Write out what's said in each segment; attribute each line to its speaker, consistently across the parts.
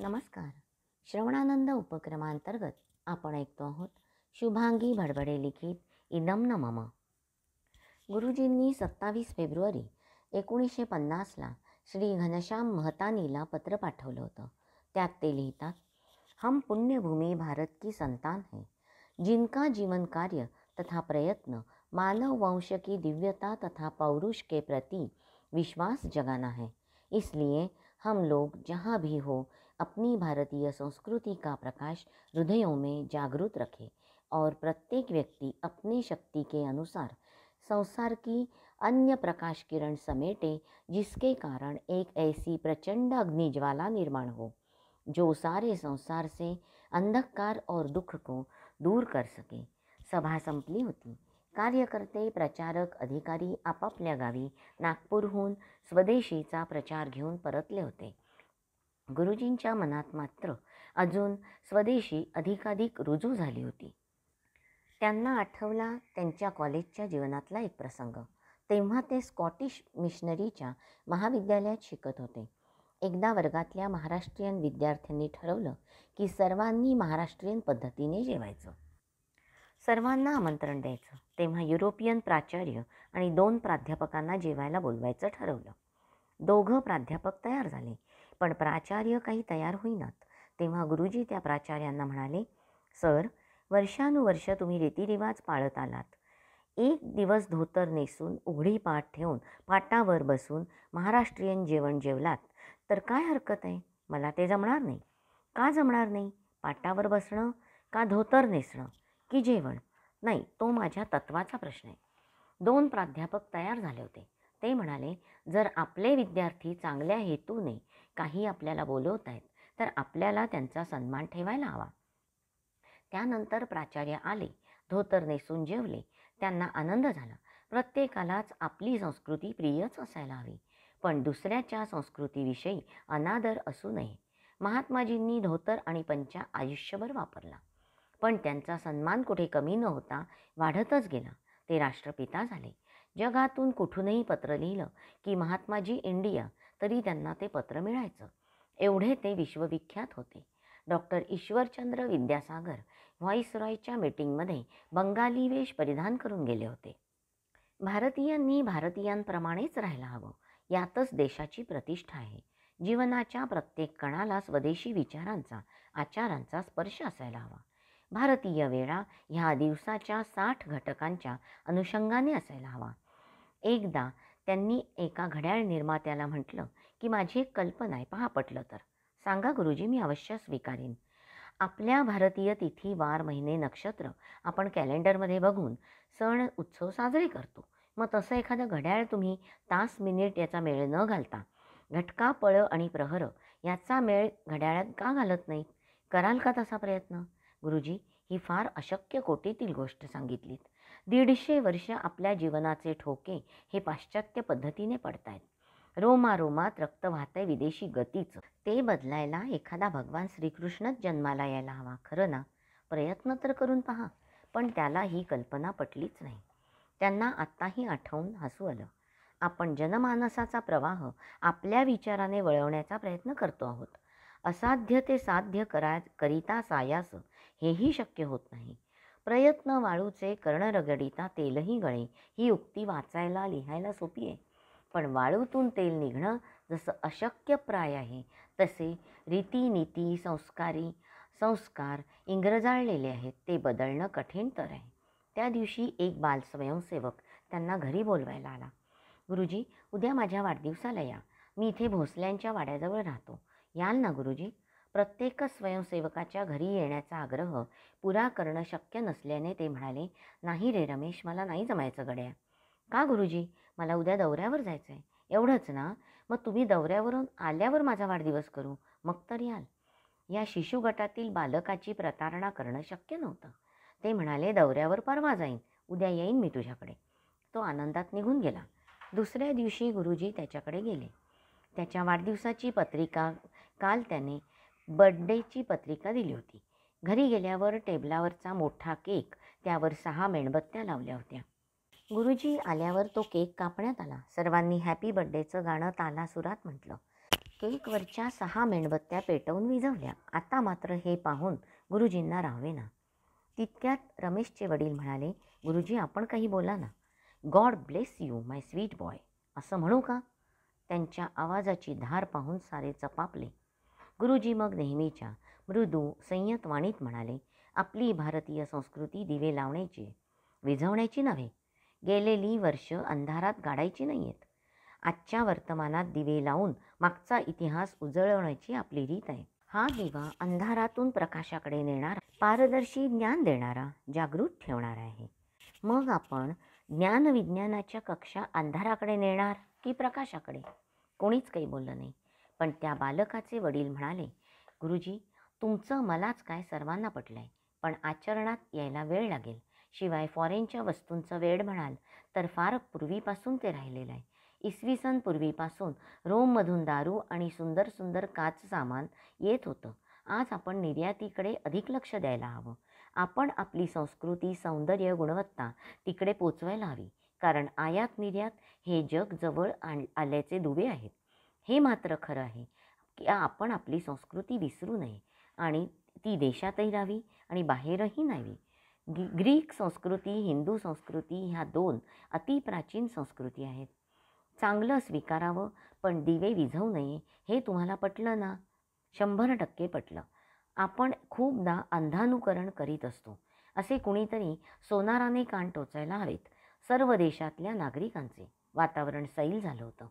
Speaker 1: नमस्कार श्रवणानंद उपक्रमांतर्गत आपण ऐकतो आहोत शुभांगी भडबडे लिखित इदम न मम गुरुजींनी सत्तावीस फेब्रुवारी एकोणीसशे पन्नासला श्री घनश्याम महतानीला पत्र पाठवलं होतं त्यात ते लिहितात हम पुण्यभूमी भारत की संतान है जिनका जीवन कार्य तथा प्रयत्न मानव वंश की दिव्यता तथा पौरुष के प्रति विश्वास जगाना है इसलिए हम लोग जहाँ भी हो अपनी भारतीय संस्कृति का प्रकाश हृदयों में जागृत रखे और प्रत्येक व्यक्ति अपनी शक्ति के अनुसार संसार की अन्य प्रकाश किरण समेटे जिसके कारण एक ऐसी प्रचंड अग्निज्वाला निर्माण हो जो सारे संसार से अंधकार और दुख को दूर कर सके सभा संपली होती कार्यकर्ते प्रचारक अधिकारी आपापल्या गावी नागपूरहून स्वदेशीचा प्रचार घेऊन परतले होते गुरुजींच्या मनात मात्र अजून स्वदेशी अधिकाधिक रुजू झाली होती त्यांना आठवला त्यांच्या कॉलेजच्या जीवनातला एक प्रसंग तेव्हा ते स्कॉटिश मिशनरीच्या महाविद्यालयात शिकत होते एकदा वर्गातल्या महाराष्ट्रीयन विद्यार्थ्यांनी ठरवलं की सर्वांनी महाराष्ट्रीयन पद्धतीने जेवायचं सर्वांना आमंत्रण द्यायचं तेव्हा युरोपियन प्राचार्य आणि दोन प्राध्यापकांना जेवायला बोलवायचं ठरवलं दोघं प्राध्यापक तयार झाले पण प्राचार्य काही तयार होईनात तेव्हा गुरुजी त्या प्राचार्यांना म्हणाले सर वर्षानुवर्ष तुम्ही रीतिरिवाज पाळत आलात एक दिवस धोतर नेसून उघडी पाठ ठेवून पाटावर बसून महाराष्ट्रीयन जेवण जेवलात तर काय हरकत आहे मला ते जमणार नाही का जमणार नाही पाटावर बसणं का धोतर नेसणं की जेवण नाही तो माझ्या तत्वाचा प्रश्न आहे दोन प्राध्यापक तयार झाले होते ते म्हणाले जर आपले विद्यार्थी चांगल्या हेतूने काही आपल्याला बोलवत आहेत तर आपल्याला त्यांचा सन्मान ठेवायला हवा त्यानंतर प्राचार्य आले धोतर नेसून जेवले त्यांना आनंद झाला प्रत्येकालाच आपली संस्कृती प्रियच असायला हवी पण दुसऱ्याच्या संस्कृतीविषयी अनादर असू नये महात्माजींनी धोतर आणि पंचा आयुष्यभर वापरला पण त्यांचा सन्मान कुठे कमी न होता वाढतच गेला ते राष्ट्रपिता झाले जगातून कुठूनही पत्र लिहिलं की महात्माजी इंडिया तरी त्यांना ते पत्र मिळायचं एवढे ते विश्वविख्यात होते डॉक्टर ईश्वरचंद्र विद्यासागर रॉयच्या मीटिंगमध्ये बंगाली वेश परिधान करून गेले होते भारतीयांनी भारतीयांप्रमाणेच राहायला हवं यातच देशाची प्रतिष्ठा आहे जीवनाच्या प्रत्येक कणाला स्वदेशी विचारांचा आचारांचा स्पर्श असायला हवा भारतीय वेळा ह्या दिवसाच्या साठ घटकांच्या अनुषंगाने असायला हवा एकदा त्यांनी एका घड्याळ निर्मात्याला म्हटलं की माझी एक कल्पना आहे पहा पटलं तर सांगा गुरुजी मी अवश्य स्वीकारीन आपल्या भारतीय तिथी वार महिने नक्षत्र आपण कॅलेंडरमध्ये बघून सण उत्सव साजरे करतो मग तसं एखादं घड्याळ तुम्ही तास मिनिट याचा मेळ न घालता घटका पळ आणि प्रहर याचा मेळ घड्याळात का घालत नाही कराल का तसा प्रयत्न गुरुजी ही फार अशक्य कोटीतील गोष्ट सांगितलीत दीडशे वर्ष आपल्या जीवनाचे ठोके हे पाश्चात्य पद्धतीने पडतायत रोमारोमात रक्त वाहतंय विदेशी गतीचं ते बदलायला एखादा भगवान श्रीकृष्णच जन्माला यायला हवा खरं ना प्रयत्न तर करून पहा पण त्याला ही कल्पना पटलीच नाही त्यांना आत्ताही आठवून हसू आलं आपण जनमानसाचा प्रवाह आपल्या विचाराने वळवण्याचा प्रयत्न करतो आहोत असाध्य ते साध्य करा करिता सायास हेही शक्य होत नाही प्रयत्न वाळूचे कर्णरगडीता तेलही गळे ही उक्ती वाचायला लिहायला सोपी आहे पण वाळूतून तेल निघणं जसं अशक्यप्राय आहे तसे रीतीनीती संस्कारी संस्कार इंग्रजाळलेले आहेत ते बदलणं कठीण तर आहे त्या दिवशी एक बाल स्वयंसेवक त्यांना घरी बोलवायला आला गुरुजी उद्या माझ्या वाढदिवसाला या मी इथे भोसल्यांच्या वाड्याजवळ राहतो याल ना गुरुजी प्रत्येक स्वयंसेवकाच्या घरी येण्याचा आग्रह पुरा करणं शक्य नसल्याने ते म्हणाले नाही रे रमेश मला नाही जमायचं गड्या का गुरुजी मला उद्या दौऱ्यावर जायचं आहे एवढंच ना मग तुम्ही दौऱ्यावरून आल्यावर माझा वाढदिवस करू मग तर याल या शिशु गटातील बालकाची प्रतारणा करणं शक्य नव्हतं ते म्हणाले दौऱ्यावर परवा जाईन उद्या येईन मी तुझ्याकडे तो आनंदात निघून गेला दुसऱ्या दिवशी गुरुजी त्याच्याकडे गेले त्याच्या वाढदिवसाची पत्रिका काल त्याने बड्डेची पत्रिका दिली होती घरी गेल्यावर टेबलावरचा मोठा केक त्यावर सहा मेणबत्त्या लावल्या होत्या गुरुजी आल्यावर तो केक कापण्यात आला सर्वांनी हॅपी बड्डेचं गाणं तालासुरात म्हटलं केकवरच्या सहा मेणबत्त्या पेटवून विझवल्या आता मात्र हे पाहून गुरुजींना राहावेना तितक्यात रमेशचे वडील म्हणाले गुरुजी आपण काही बोला ना God bless you my sweet boy असं म्हणू का त्यांच्या आवाजाची धार पाहून सारे चपापले गुरुजी मग नेहमीच्या मृदू संयत वाणीत म्हणाले आपली भारतीय संस्कृती दिवे लावण्याची विझवण्याची नव्हे गेलेली वर्ष अंधारात गाडायची नाही आहेत आजच्या वर्तमानात दिवे लावून मागचा इतिहास उजळवण्याची आपली रीत आहे हा दिवा अंधारातून प्रकाशाकडे नेणारा पारदर्शी ज्ञान देणारा जागृत ठेवणारा आहे मग आपण ज्ञानविज्ञानाच्या कक्षा अंधाराकडे नेणार की प्रकाशाकडे कोणीच काही बोललं नाही पण त्या बालकाचे वडील म्हणाले गुरुजी तुमचं मलाच काय सर्वांना पटलं आहे पण आचरणात यायला वेळ लागेल शिवाय फॉरेनच्या वस्तूंचं वेळ म्हणाल तर फार पूर्वीपासून ते राहिलेलं आहे इसवी सन पूर्वीपासून रोममधून दारू आणि सुंदर सुंदर काच सामान येत होतं आज आपण निर्यातीकडे अधिक लक्ष द्यायला हवं आपण आपली संस्कृती सौंदर्य गुणवत्ता तिकडे पोचवायला हवी कारण आयात निर्यात हे जग जवळ आण आल्याचे दुवे आहेत हे मात्र खरं आहे की आपण आपली संस्कृती विसरू नये आणि ती देशातही राहावी आणि बाहेरही न्हावी ग्रीक संस्कृती हिंदू संस्कृती ह्या दोन अतिप्राचीन संस्कृती आहेत चांगलं स्वीकारावं पण दिवे विझवू नये हे तुम्हाला पटलं ना शंभर टक्के पटलं आपण खूपदा अंधानुकरण करीत असतो असे कुणीतरी सोनाराने कान टोचायला हवेत सर्व देशातल्या नागरिकांचे वातावरण सैल झालं होतं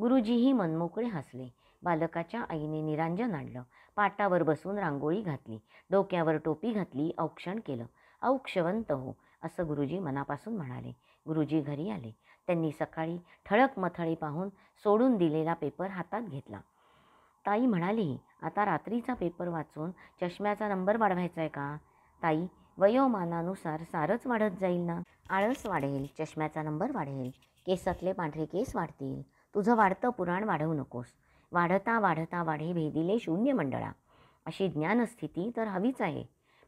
Speaker 1: गुरुजीही मनमोकळे हसले बालकाच्या आईने निरांजन आणलं पाटावर बसून रांगोळी घातली डोक्यावर टोपी घातली औक्षण केलं औक्षवंत हो असं गुरुजी मनापासून म्हणाले गुरुजी घरी आले त्यांनी सकाळी ठळक मथळी पाहून सोडून दिलेला पेपर हातात घेतला ताई म्हणाली आता रात्रीचा पेपर वाचून चष्म्याचा नंबर वाढवायचा आहे का ताई वयोमानानुसार सारच वाढत जाईल ना आळस वाढेल चष्म्याचा नंबर वाढेल केसातले पांढरे केस वाढतील तुझं वाढतं पुराण वाढवू नकोस वाढता वाढता वाढे भेदिले शून्य मंडळा अशी ज्ञानस्थिती तर हवीच आहे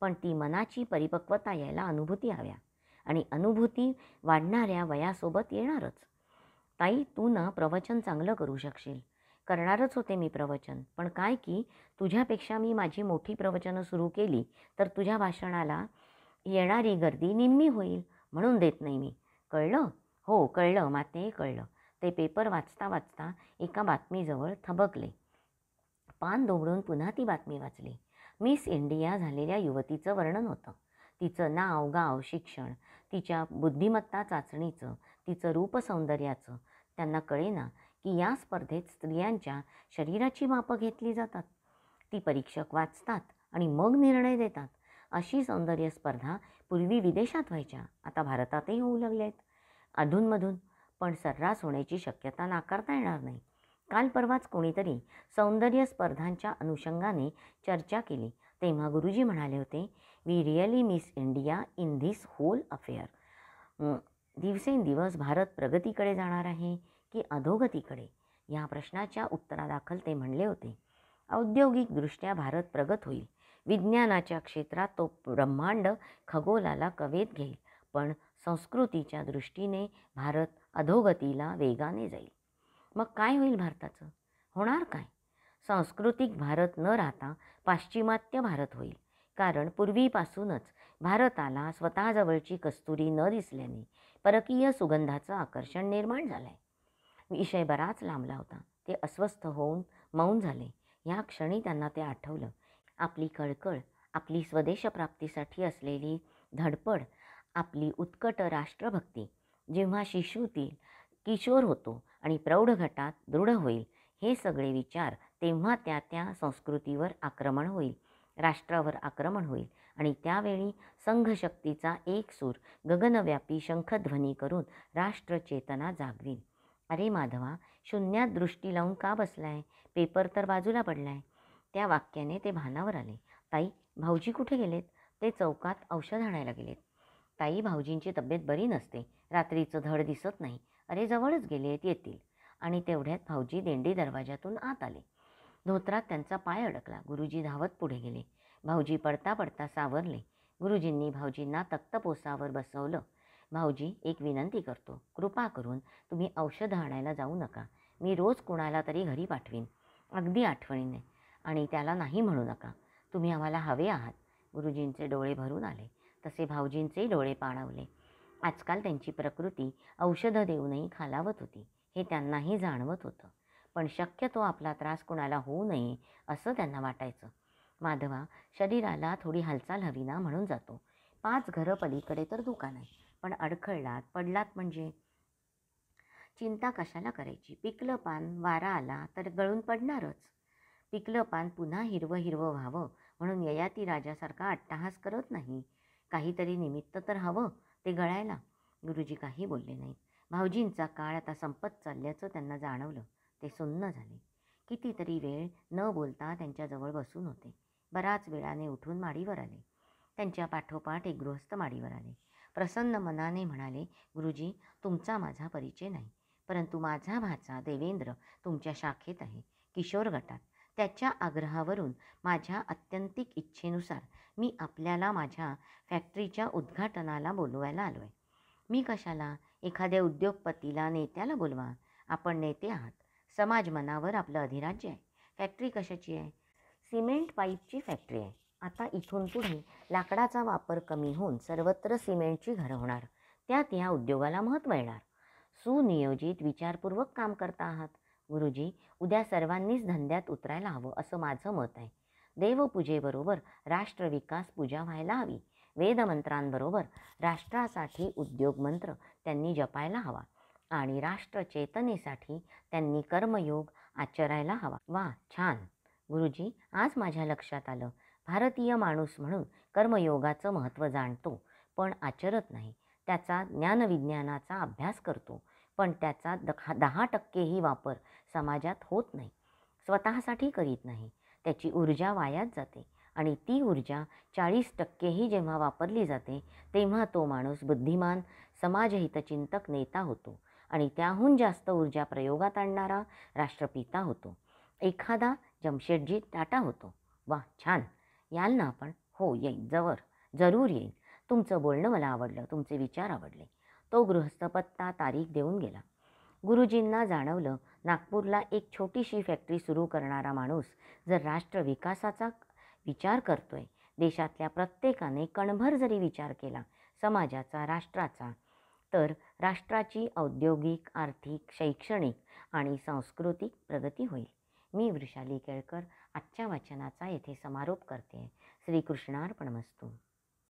Speaker 1: पण ती मनाची परिपक्वता यायला अनुभूती हव्या आणि अनुभूती वाढणाऱ्या वयासोबत येणारच ताई तू ना प्रवचन चांगलं करू शकशील करणारच होते मी प्रवचन पण काय की तुझ्यापेक्षा मी माझी मोठी प्रवचनं सुरू केली तर तुझ्या भाषणाला येणारी गर्दी निम्मी होईल म्हणून देत नाही मी कळलं हो कळलं माते कळलं ते पेपर वाचता वाचता एका बातमीजवळ थबकले पान दोबडून पुन्हा ती बातमी वाचली मिस इंडिया झालेल्या युवतीचं वर्णन होतं तिचं नाव गाव शिक्षण तिच्या बुद्धिमत्ता चाचणीचं तिचं रूपसौंदर्याचं त्यांना कळेना की या स्पर्धेत स्त्रियांच्या शरीराची मापं घेतली जातात ती परीक्षक वाचतात आणि मग निर्णय देतात अशी सौंदर्य स्पर्धा पूर्वी विदेशात व्हायच्या आता भारतातही होऊ लागल्या आहेत अधूनमधून पण सर्रास होण्याची शक्यता नाकारता येणार नाही काल परवाच कोणीतरी सौंदर्य स्पर्धांच्या अनुषंगाने चर्चा केली तेव्हा गुरुजी म्हणाले होते we really miss India in this whole affair दिवसेंदिवस भारत प्रगतीकडे जाणार आहे की अधोगतीकडे या प्रश्नाच्या उत्तरादाखल ते म्हणले होते औद्योगिकदृष्ट्या भारत प्रगत होईल विज्ञानाच्या क्षेत्रात तो ब्रह्मांड खगोलाला कवेत घेईल पण संस्कृतीच्या दृष्टीने भारत अधोगतीला वेगाने जाईल मग काय होईल भारताचं होणार काय सांस्कृतिक भारत न राहता पाश्चिमात्य भारत होईल कारण पूर्वीपासूनच भारताला स्वतःजवळची कस्तुरी न दिसल्याने परकीय सुगंधाचं आकर्षण निर्माण झालं आहे विषय बराच लांबला होता ते अस्वस्थ होऊन मौन झाले ह्या क्षणी त्यांना ते आठवलं आपली कळकळ आपली स्वदेशप्राप्तीसाठी असलेली धडपड आपली उत्कट राष्ट्रभक्ती जेव्हा शिशूतील किशोर होतो आणि प्रौढ गटात दृढ होईल हे सगळे विचार तेव्हा त्या त्या संस्कृतीवर आक्रमण होईल राष्ट्रावर आक्रमण होईल आणि त्यावेळी संघशक्तीचा एक सूर गगनव्यापी शंखध्वनी करून राष्ट्रचेतना जागवीन अरे माधवा शून्यात दृष्टी लावून का बसलाय पेपर तर बाजूला पडलाय त्या वाक्याने ते भानावर आले ताई भाऊजी कुठे गेलेत ते चौकात औषध आणायला गेलेत ताई भाऊजींची तब्येत बरी नसते रात्रीचं धड दिसत नाही अरे जवळच गेलेत येतील आणि तेवढ्यात भाऊजी देंडी दरवाजातून आत आले धोत्रात त्यांचा पाय अडकला गुरुजी धावत पुढे गेले भाऊजी पडता पडता सावरले गुरुजींनी भाऊजींना तक्तपोसावर बसवलं भाऊजी एक विनंती करतो कृपा करून तुम्ही औषधं आणायला जाऊ नका मी रोज कुणाला तरी घरी पाठवीन अगदी आठवणीने आणि त्याला नाही म्हणू नका तुम्ही आम्हाला हवे आहात गुरुजींचे डोळे भरून आले तसे भाऊजींचे डोळे पाणावले आजकाल त्यांची प्रकृती औषधं देऊनही खालावत होती हे त्यांनाही जाणवत होतं पण शक्य तो आपला त्रास कुणाला होऊ नये असं त्यांना वाटायचं माधवा शरीराला थोडी हालचाल हवी ना म्हणून जातो पाच घरं पलीकडे तर दुकान आहे पण अडखळलात पडलात म्हणजे चिंता कशाला करायची पिकलं पान वारा आला तर गळून पडणारच पिकलं पान पुन्हा हिरवं हिरवं व्हावं म्हणून ययाती राजासारखा अट्टाहास करत नाही काहीतरी निमित्त तर हवं ते गळायला गुरुजी काही बोलले नाहीत भाऊजींचा काळ आता संपत चालल्याचं त्यांना जाणवलं ते सुन्न झाले कितीतरी वेळ न बोलता त्यांच्याजवळ बसून होते बराच वेळाने उठून माडीवर आले त्यांच्या पाठोपाठ एक गृहस्थ माडीवर आले प्रसन्न मनाने म्हणाले गुरुजी तुमचा माझा परिचय नाही परंतु माझा भाचा देवेंद्र तुमच्या शाखेत आहे किशोर गटात त्याच्या आग्रहावरून माझ्या आत्यंतिक इच्छेनुसार मी आपल्याला माझ्या फॅक्टरीच्या उद्घाटनाला बोलवायला आलो आहे मी कशाला एखाद्या उद्योगपतीला नेत्याला बोलवा आपण नेते आहात समाज मनावर आपलं अधिराज्य आहे फॅक्टरी कशाची आहे सिमेंट पाईपची फॅक्टरी आहे आता इथून पुढे लाकडाचा वापर कमी होऊन सर्वत्र सिमेंटची घरं होणार त्यात ह्या उद्योगाला महत्त्व येणार सुनियोजित विचारपूर्वक काम करता आहात गुरुजी उद्या सर्वांनीच धंद्यात उतरायला हवं असं माझं मत आहे देवपूजेबरोबर राष्ट्रविकास पूजा व्हायला हवी वेदमंत्रांबरोबर राष्ट्रासाठी उद्योग मंत्र त्यांनी जपायला हवा आणि राष्ट्रचेतनेसाठी त्यांनी कर्मयोग आचरायला हवा वा छान गुरुजी आज माझ्या लक्षात आलं भारतीय माणूस म्हणून कर्मयोगाचं महत्त्व जाणतो पण आचरत नाही त्याचा ज्ञानविज्ञानाचा अभ्यास करतो पण त्याचा दहा दहा टक्केही वापर समाजात होत नाही स्वतःसाठी करीत नाही त्याची ऊर्जा वायात जाते आणि ती ऊर्जा चाळीस टक्केही जेव्हा वापरली जाते तेव्हा तो माणूस बुद्धिमान समाजहितचिंतक नेता होतो आणि त्याहून जास्त ऊर्जा प्रयोगात आणणारा राष्ट्रपिता होतो एखादा जमशेदजी टाटा होतो वा छान याल ना आपण हो येईन जवळ जरूर येईल तुमचं बोलणं मला आवडलं तुमचे विचार आवडले तो गृहस्थपत्ता तारीख देऊन गेला गुरुजींना जाणवलं नागपूरला एक छोटीशी फॅक्टरी सुरू करणारा माणूस जर राष्ट्र विकासाचा विचार आहे देशातल्या प्रत्येकाने कणभर जरी विचार केला समाजाचा राष्ट्राचा तर राष्ट्राची औद्योगिक आर्थिक शैक्षणिक आणि सांस्कृतिक प्रगती होईल मी वृषाली केळकर आजच्या वाचनाचा येथे समारोप करते मस्तू